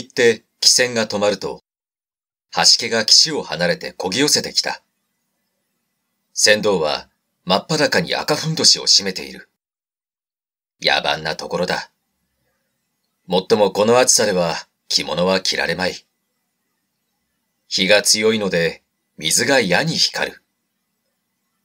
言って汽船が止まると、橋家が岸を離れてこぎ寄せてきた。船頭は真っ裸に赤ふんどしを締めている。野蛮なところだ。もっともこの暑さでは着物は着られまい。日が強いので水が矢に光る。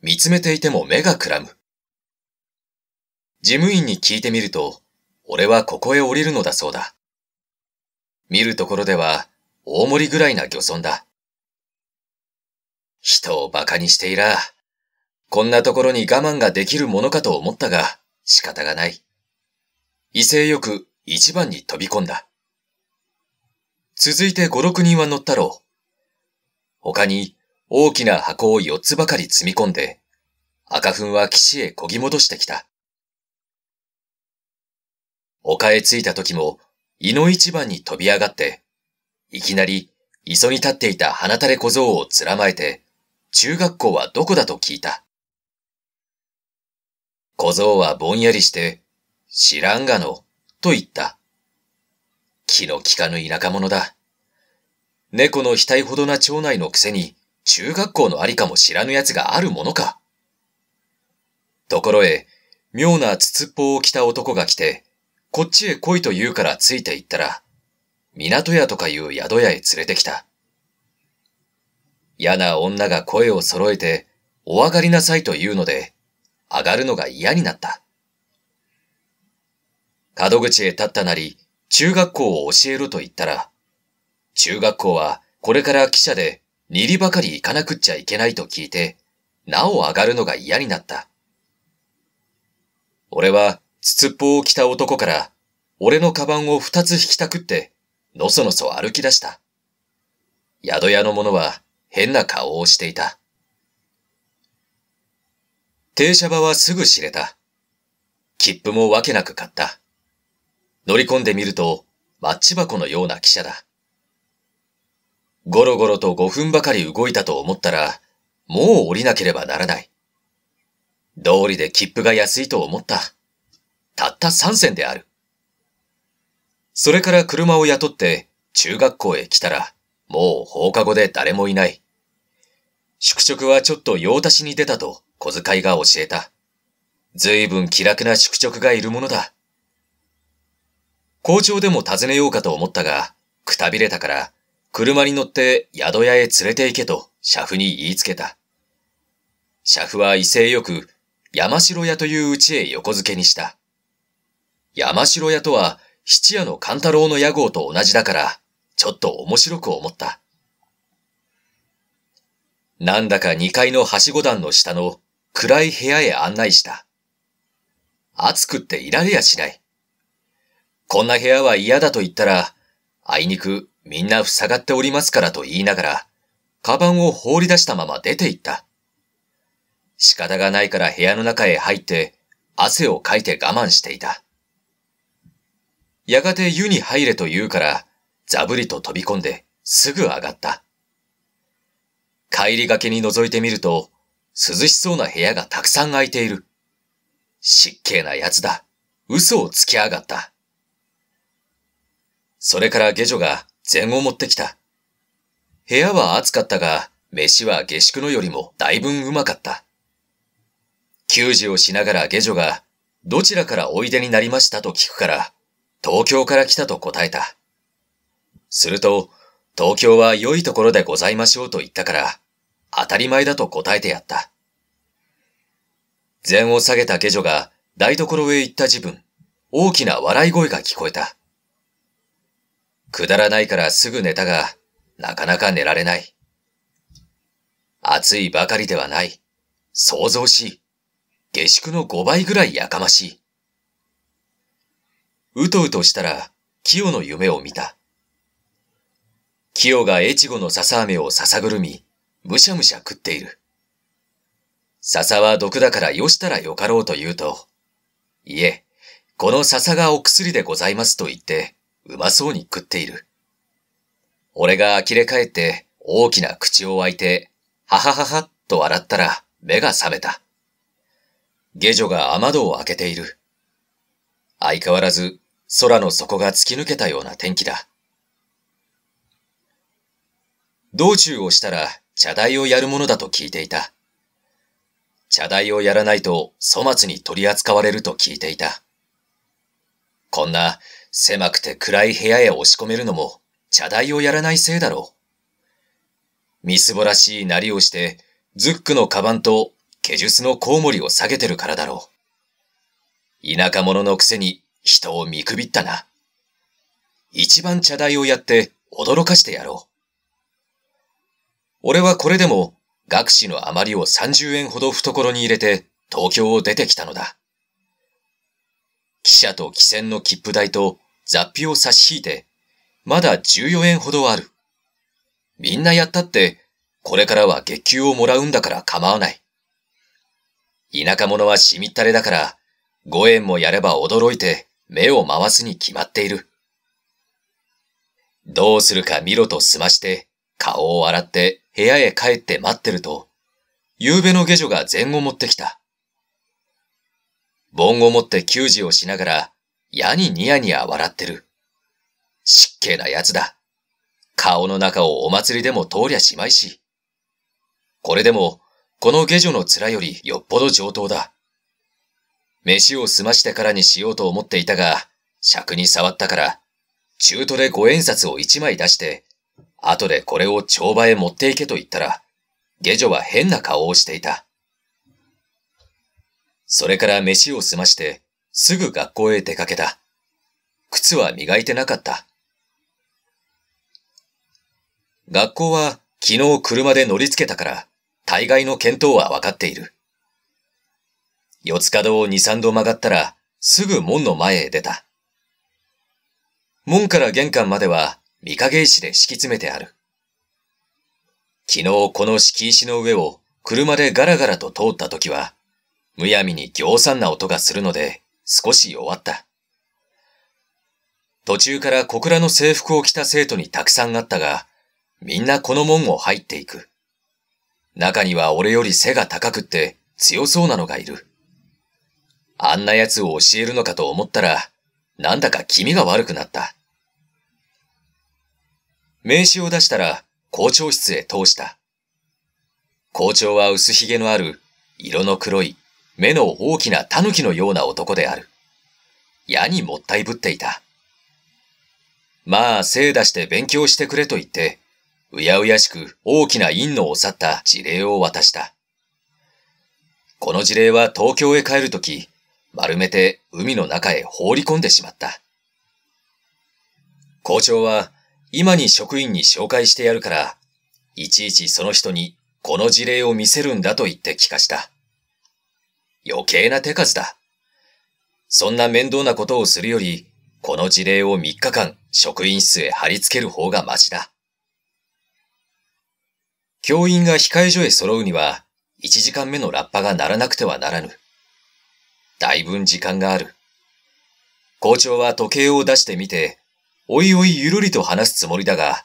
見つめていても目がくらむ。事務員に聞いてみると、俺はここへ降りるのだそうだ。見るところでは大盛りぐらいな漁村だ。人を馬鹿にしていら、こんなところに我慢ができるものかと思ったが仕方がない。威勢よく一番に飛び込んだ。続いて五六人は乗ったろう。他に大きな箱を四つばかり積み込んで、赤粉は岸へこぎ戻してきた。丘へ着いた時も胃の一番に飛び上がって、いきなり、磯に立っていた花垂れ小僧をつらまえて、中学校はどこだと聞いた。小僧はぼんやりして、知らんがの、と言った。気の利かぬ田舎者だ。猫の額ほどな町内のくせに、中学校のありかも知らぬ奴があるものか。ところへ、妙な筒っぽを着た男が来て、こっちへ来いと言うからついて行ったら、港屋とかいう宿屋へ連れてきた。嫌な女が声を揃えて、お上がりなさいと言うので、上がるのが嫌になった。角口へ立ったなり、中学校を教えると言ったら、中学校はこれから汽車で二里ばかり行かなくっちゃいけないと聞いて、なお上がるのが嫌になった。俺はつっぽを着た男から、俺のカバンを二つ引きたくって、のそのそ歩き出した。宿屋の者は変な顔をしていた。停車場はすぐ知れた。切符もわけなく買った。乗り込んでみると、マッチ箱のような汽車だ。ゴロゴロと5分ばかり動いたと思ったら、もう降りなければならない。道理で切符が安いと思った。たった3銭である。それから車を雇って中学校へ来たら、もう放課後で誰もいない。宿直はちょっと用足しに出たと小遣いが教えた。随分気楽な宿直がいるものだ。校長でも尋ねようかと思ったが、くたびれたから、車に乗って宿屋へ連れて行けと、ャフに言いつけた。ャフは威勢よく、山城屋という家へ横付けにした。山城屋とは、七夜の勘太郎の屋号と同じだから、ちょっと面白く思った。なんだか2階のはしご段の下の暗い部屋へ案内した。暑くっていられやしない。こんな部屋は嫌だと言ったら、あいにくみんな塞がっておりますからと言いながら、カバンを放り出したまま出て行った。仕方がないから部屋の中へ入って、汗をかいて我慢していた。やがて湯に入れと言うから、ざぶりと飛び込んで、すぐ上がった。帰りがけに覗いてみると、涼しそうな部屋がたくさん空いている。失敬な奴だ。嘘をつきあがった。それから下女が禅を持ってきた。部屋は暑かったが、飯は下宿のよりもだいぶんうまかった。給仕をしながら下女が、どちらからおいでになりましたと聞くから、東京から来たと答えた。すると、東京は良いところでございましょうと言ったから、当たり前だと答えてやった。禅を下げた下女が台所へ行った自分、大きな笑い声が聞こえた。くだらないからすぐ寝たが、なかなか寝られない。暑いばかりではない。想像しい。下宿の5倍ぐらいやかましい。うとうとしたら、清の夢を見た。清が越後の笹飴を笹ぐるみ、むしゃむしゃ食っている。笹は毒だからよしたらよかろうと言うと、いえ、この笹がお薬でございますと言って、うまそうに食っている。俺が呆れ返って大きな口を開いて、ははははと笑ったら目が覚めた。下女が雨戸を開けている。相変わらず空の底が突き抜けたような天気だ。道中をしたら茶台をやるものだと聞いていた。茶台をやらないと粗末に取り扱われると聞いていた。こんな狭くて暗い部屋へ押し込めるのも茶台をやらないせいだろう。みすぼらしいなりをしてズックのカバンとケジュスのコウモリを下げてるからだろう。田舎者のくせに人を見くびったな。一番茶代をやって驚かしてやろう。俺はこれでも学士の余りを30円ほど懐に入れて東京を出てきたのだ。汽車と汽船の切符代と雑費を差し引いて、まだ14円ほどある。みんなやったって、これからは月給をもらうんだから構わない。田舎者はしみったれだから、5円もやれば驚いて、目を回すに決まっている。どうするか見ろと済まして、顔を洗って部屋へ帰って待ってると、夕べの下女が禅を持ってきた。盆を持って給仕をしながら、やにニヤニヤ笑ってる。湿気な奴だ。顔の中をお祭りでも通りゃしまいし。これでも、この下女の面よりよっぽど上等だ。飯を済ましてからにしようと思っていたが、尺に触ったから、中途で五円札を一枚出して、後でこれを帳場へ持っていけと言ったら、下女は変な顔をしていた。それから飯を済まして、すぐ学校へ出かけた。靴は磨いてなかった。学校は昨日車で乗り付けたから、大概の見当はわかっている。四つ角を二三度曲がったら、すぐ門の前へ出た。門から玄関までは、御影石で敷き詰めてある。昨日この敷石の上を車でガラガラと通った時は、むやみに行産な音がするので、少し弱った。途中から小倉の制服を着た生徒にたくさんあったが、みんなこの門を入っていく。中には俺より背が高くって強そうなのがいる。あんな奴を教えるのかと思ったら、なんだか気味が悪くなった。名刺を出したら校長室へ通した。校長は薄髭のある、色の黒い、目の大きな狸のような男である。矢にもったいぶっていた。まあ、精出して勉強してくれと言って、うやうやしく大きな陰のを去った事例を渡した。この事例は東京へ帰るとき、丸めて海の中へ放り込んでしまった。校長は今に職員に紹介してやるから、いちいちその人にこの事例を見せるんだと言って聞かした。余計な手数だ。そんな面倒なことをするより、この事例を3日間職員室へ貼り付ける方がマシだ。教員が控え所へ揃うには、1時間目のラッパが鳴らなくてはならぬ。だいぶん時間がある。校長は時計を出してみて、おいおいゆるりと話すつもりだが、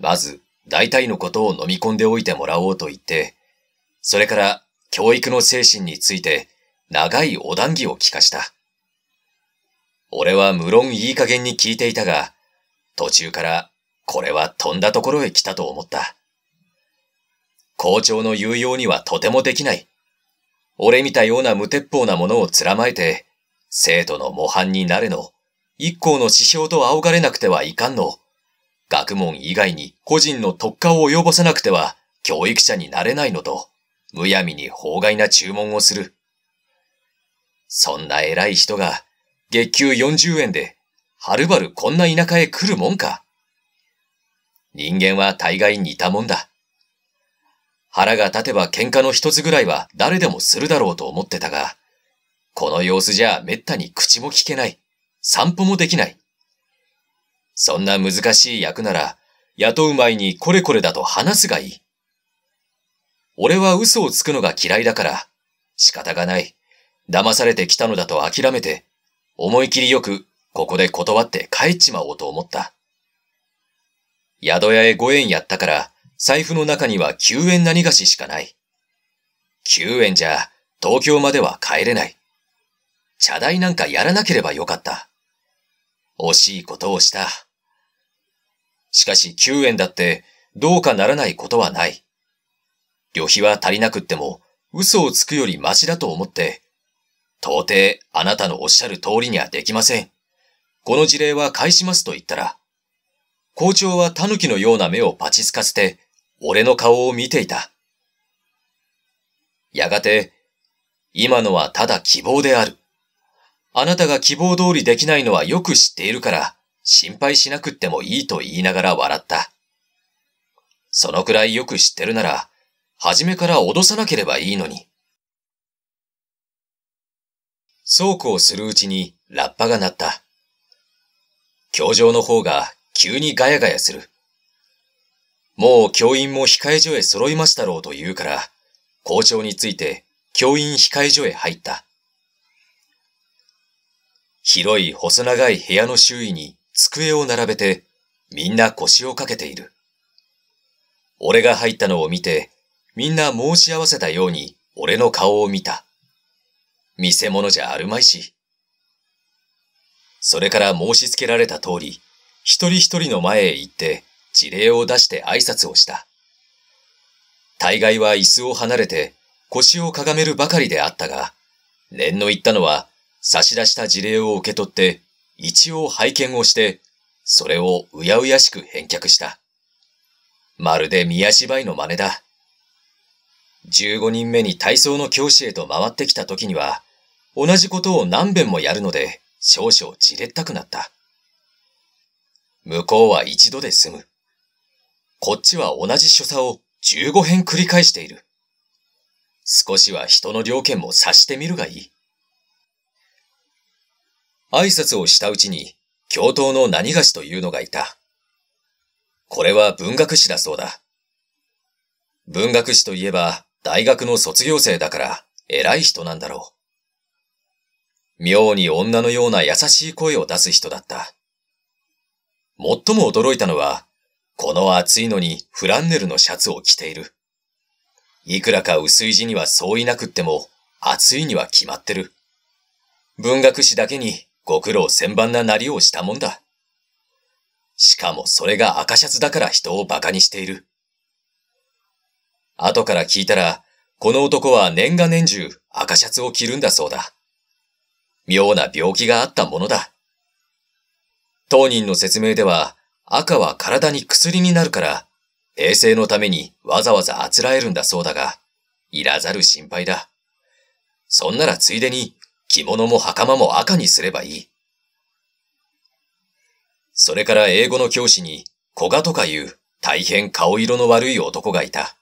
まず大体のことを飲み込んでおいてもらおうと言って、それから教育の精神について長いお談義を聞かした。俺は無論いい加減に聞いていたが、途中からこれは飛んだところへ来たと思った。校長の言うようにはとてもできない。俺みたような無鉄砲なものを貫まえて、生徒の模範になれの、一校の指標と仰がれなくてはいかんの。学問以外に個人の特化を及ぼさなくては教育者になれないのと、むやみに法外な注文をする。そんな偉い人が、月給40円で、はるばるこんな田舎へ来るもんか。人間は大概似たもんだ。腹が立てば喧嘩の一つぐらいは誰でもするだろうと思ってたが、この様子じゃ滅多に口も聞けない。散歩もできない。そんな難しい役なら、雇う前にこれこれだと話すがいい。俺は嘘をつくのが嫌いだから、仕方がない。騙されてきたのだと諦めて、思い切りよく、ここで断って帰っちまおうと思った。宿屋へご縁やったから、財布の中には9円何菓子しかない。9円じゃ、東京までは帰れない。茶代なんかやらなければよかった。惜しいことをした。しかし9円だってどうかならないことはない。旅費は足りなくっても嘘をつくよりマシだと思って、到底あなたのおっしゃる通りにはできません。この事例は返しますと言ったら、校長は狸のような目をパチつかせて俺の顔を見ていた。やがて、今のはただ希望である。あなたが希望通りできないのはよく知っているから、心配しなくってもいいと言いながら笑った。そのくらいよく知ってるなら、初めから脅さなければいいのに。そうこうするうちにラッパが鳴った。教場の方が急にガヤガヤする。もう教員も控え所へ揃いましたろうと言うから、校長について教員控え所へ入った。広い細長い部屋の周囲に机を並べて、みんな腰をかけている。俺が入ったのを見て、みんな申し合わせたように俺の顔を見た。見せ物じゃあるまいし。それから申し付けられた通り、一人一人の前へ行って、事例を出して挨拶をした。大概は椅子を離れて腰をかがめるばかりであったが、念の言ったのは差し出した事例を受け取って一応拝見をして、それをうやうやしく返却した。まるで宮芝居の真似だ。15人目に体操の教師へと回ってきた時には、同じことを何遍もやるので、少々じれったくなった。向こうは一度で済む。こっちは同じ所作を15編繰り返している。少しは人の良見も察してみるがいい。挨拶をしたうちに、教頭の何菓子というのがいた。これは文学史だそうだ。文学史といえば、大学の卒業生だから、偉い人なんだろう。妙に女のような優しい声を出す人だった。最も驚いたのは、この暑いのにフランネルのシャツを着ている。いくらか薄い字にはそういなくっても、暑いには決まってる。文学史だけにご苦労千万ななりをしたもんだ。しかもそれが赤シャツだから人を馬鹿にしている。後から聞いたら、この男は年が年中赤シャツを着るんだそうだ。妙な病気があったものだ。当人の説明では、赤は体に薬になるから、衛生のためにわざわざあつらえるんだそうだが、いらざる心配だ。そんならついでに、着物も袴も赤にすればいい。それから英語の教師に、古賀とかいう大変顔色の悪い男がいた。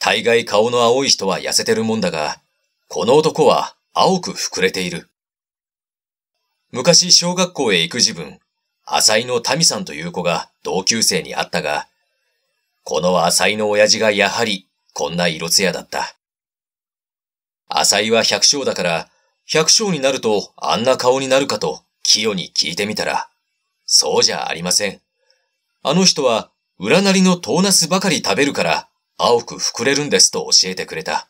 大概顔の青い人は痩せてるもんだが、この男は青く膨れている。昔小学校へ行く自分、浅井の民さんという子が同級生に会ったが、この浅井の親父がやはりこんな色艶だった。浅井は百姓だから、百姓になるとあんな顔になるかと清に聞いてみたら、そうじゃありません。あの人は裏なりの唐ナスばかり食べるから青く膨れるんですと教えてくれた。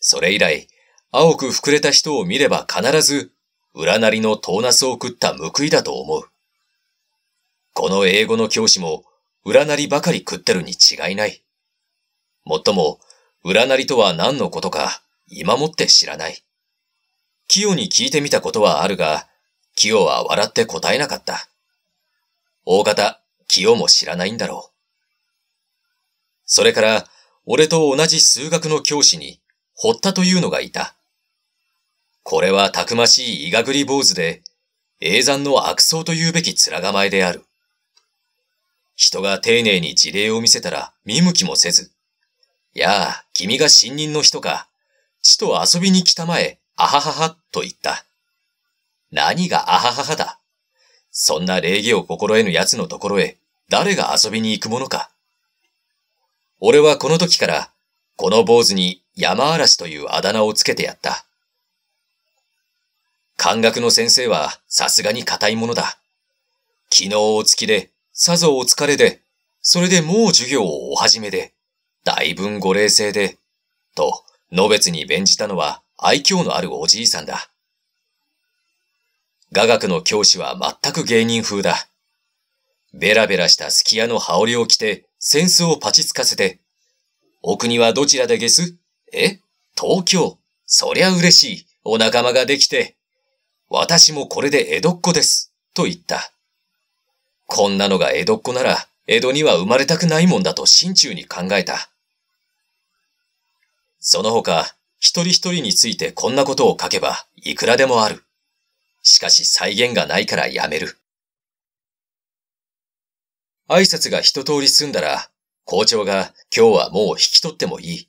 それ以来、青く膨れた人を見れば必ず裏なりの唐ナスを食った報いだと思う。この英語の教師も、裏なりばかり食ってるに違いない。もっとも、裏なりとは何のことか、今もって知らない。キヨに聞いてみたことはあるが、キヨは笑って答えなかった。大方、キヨも知らないんだろう。それから、俺と同じ数学の教師に、堀田というのがいた。これはたくましいいがグり坊主で、永山の悪僧というべき面構えである。人が丁寧に事例を見せたら見向きもせず、やあ、君が新任の人か、地と遊びに来たまえ、あははは、と言った。何があはははだ。そんな礼儀を心得ぬ奴のところへ、誰が遊びに行くものか。俺はこの時から、この坊主に山嵐というあだ名をつけてやった。感学の先生はさすがに硬いものだ。昨日お月で、さぞお疲れで、それでもう授業をお始めで、大分ご冷静で、と、のつに弁じたのは愛嬌のあるおじいさんだ。雅楽の教師は全く芸人風だ。ベラベラしたすき家の羽織を着て、扇子をパチつかせて、お国はどちらでゲスえ東京。そりゃ嬉しい。お仲間ができて。私もこれで江戸っ子です、と言った。こんなのが江戸っ子なら、江戸には生まれたくないもんだと心中に考えた。その他、一人一人についてこんなことを書けばいくらでもある。しかし再現がないからやめる。挨拶が一通り済んだら、校長が今日はもう引き取ってもいい。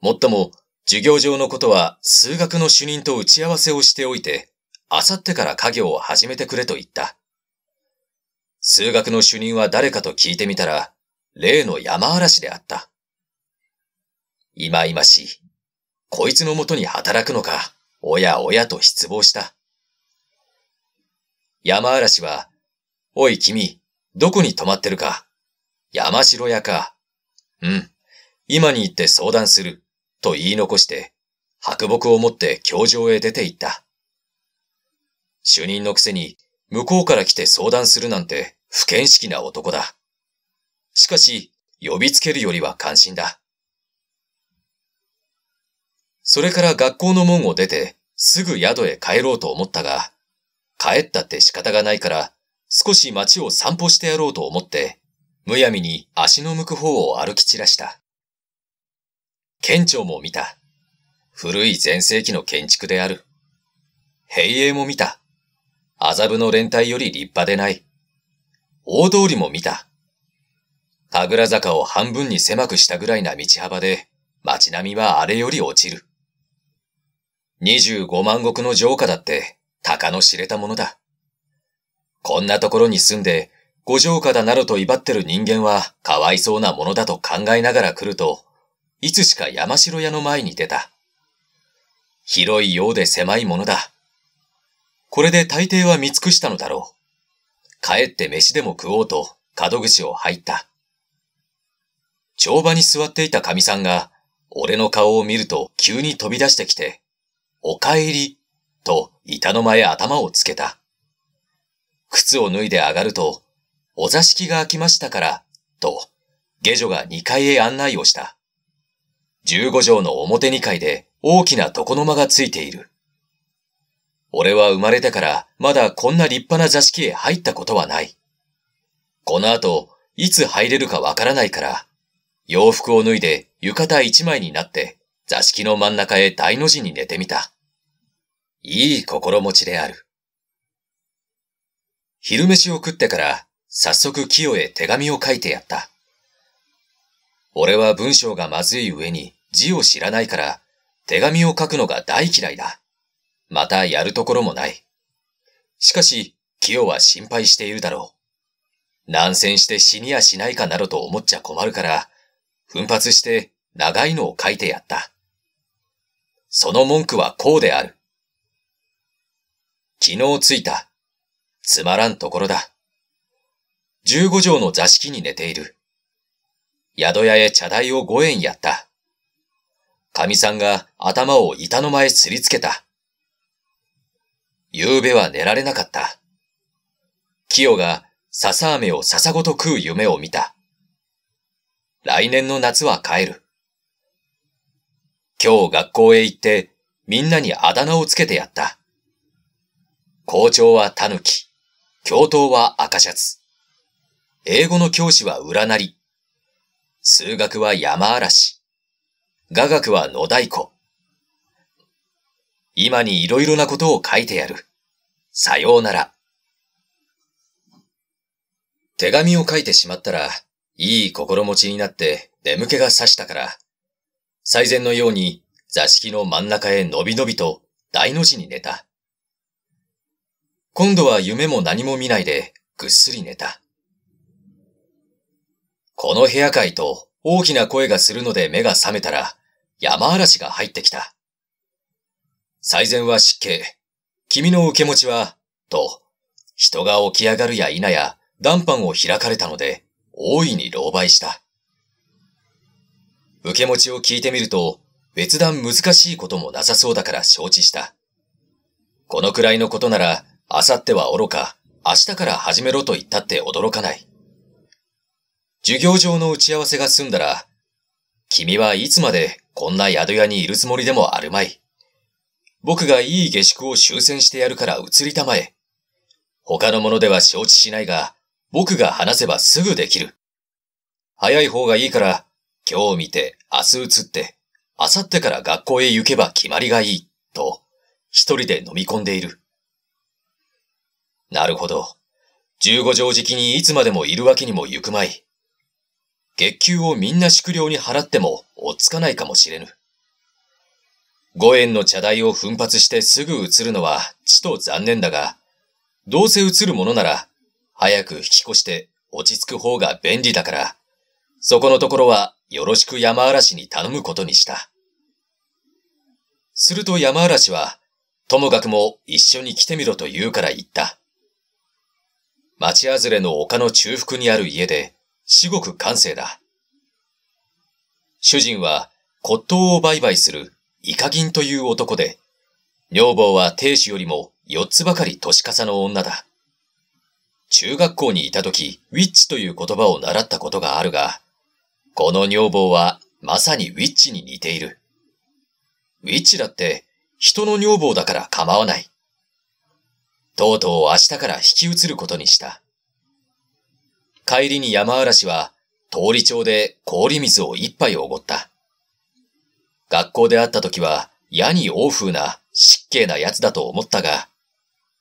もっとも、授業上のことは数学の主任と打ち合わせをしておいて、明後日から家業を始めてくれと言った。数学の主任は誰かと聞いてみたら、例の山嵐であった。いまいましい。こいつのもとに働くのか、おやおやと失望した。山嵐は、おい君、どこに泊まってるか。山城屋か。うん、今に行って相談する、と言い残して、白木を持って教場へ出て行った。主任のくせに向こうから来て相談するなんて不見識な男だ。しかし、呼びつけるよりは関心だ。それから学校の門を出て、すぐ宿へ帰ろうと思ったが、帰ったって仕方がないから、少し街を散歩してやろうと思って、むやみに足の向く方を歩き散らした。県庁も見た。古い前世紀の建築である。平営も見た。麻布の連帯より立派でない。大通りも見た。神楽坂を半分に狭くしたぐらいな道幅で、街並みはあれより落ちる。25万石の城下だって、鷹の知れたものだ。こんなところに住んで、五城下だなどと威張ってる人間は、かわいそうなものだと考えながら来ると、いつしか山城屋の前に出た。広いようで狭いものだ。これで大抵は見尽くしたのだろう。帰って飯でも食おうと、門口を入った。帳場に座っていた神さんが、俺の顔を見ると急に飛び出してきて、お帰り、と板の間へ頭をつけた。靴を脱いで上がると、お座敷が空きましたから、と、下女が2階へ案内をした。15畳の表2階で大きな床の間がついている。俺は生まれてからまだこんな立派な座敷へ入ったことはない。この後、いつ入れるかわからないから、洋服を脱いで浴衣一枚になって座敷の真ん中へ大の字に寝てみた。いい心持ちである。昼飯を食ってから早速清へ手紙を書いてやった。俺は文章がまずい上に字を知らないから手紙を書くのが大嫌いだ。またやるところもない。しかし、清は心配しているだろう。難戦して死にやしないかなどと思っちゃ困るから、奮発して長いのを書いてやった。その文句はこうである。昨日着いた。つまらんところだ。15畳の座敷に寝ている。宿屋へ茶代を5円やった。神さんが頭を板の前すりつけた。昨べは寝られなかった。清が笹飴を笹ごと食う夢を見た。来年の夏は帰る。今日学校へ行ってみんなにあだ名をつけてやった。校長はタヌキ、教頭は赤シャツ、英語の教師は裏なり、数学は山嵐、雅楽は野太鼓、今に色々なことを書いてやる。さようなら。手紙を書いてしまったら、いい心持ちになって眠気がさしたから、最善のように座敷の真ん中へのびのびと大の字に寝た。今度は夢も何も見ないでぐっすり寝た。この部屋会と大きな声がするので目が覚めたら山嵐が入ってきた。最善は失敬。君の受け持ちは、と、人が起き上がるや否や、談判を開かれたので、大いに狼狽した。受け持ちを聞いてみると、別段難しいこともなさそうだから承知した。このくらいのことなら、あさっては愚か、明日から始めろと言ったって驚かない。授業上の打ち合わせが済んだら、君はいつまでこんな宿屋にいるつもりでもあるまい。僕がいい下宿を修戦してやるから移りたまえ。他のものでは承知しないが、僕が話せばすぐできる。早い方がいいから、今日見て、明日移って、明後日から学校へ行けば決まりがいい、と、一人で飲み込んでいる。なるほど。15畳敷にいつまでもいるわけにも行くまい。月給をみんな宿料に払っても、おっつかないかもしれぬ。五円の茶代を奮発してすぐ移るのはちと残念だが、どうせ移るものなら、早く引き越して落ち着く方が便利だから、そこのところはよろしく山嵐に頼むことにした。すると山嵐は、ともかくも一緒に来てみろと言うから言った。町外れの丘の中腹にある家で、至極閑静だ。主人は骨董を売買するイカンという男で、女房は亭主よりも4つばかり年笠の女だ。中学校にいた時、ウィッチという言葉を習ったことがあるが、この女房はまさにウィッチに似ている。ウィッチだって人の女房だから構わない。とうとう明日から引き移ることにした。帰りに山嵐は、通り町で氷水を一杯おごった。学校で会った時は、やに欧風な、失敬な奴だと思ったが、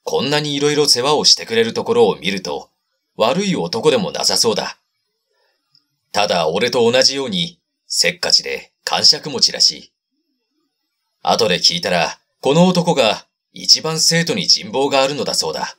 こんなに色々世話をしてくれるところを見ると、悪い男でもなさそうだ。ただ俺と同じように、せっかちで、感触持ちらしい。後で聞いたら、この男が一番生徒に人望があるのだそうだ。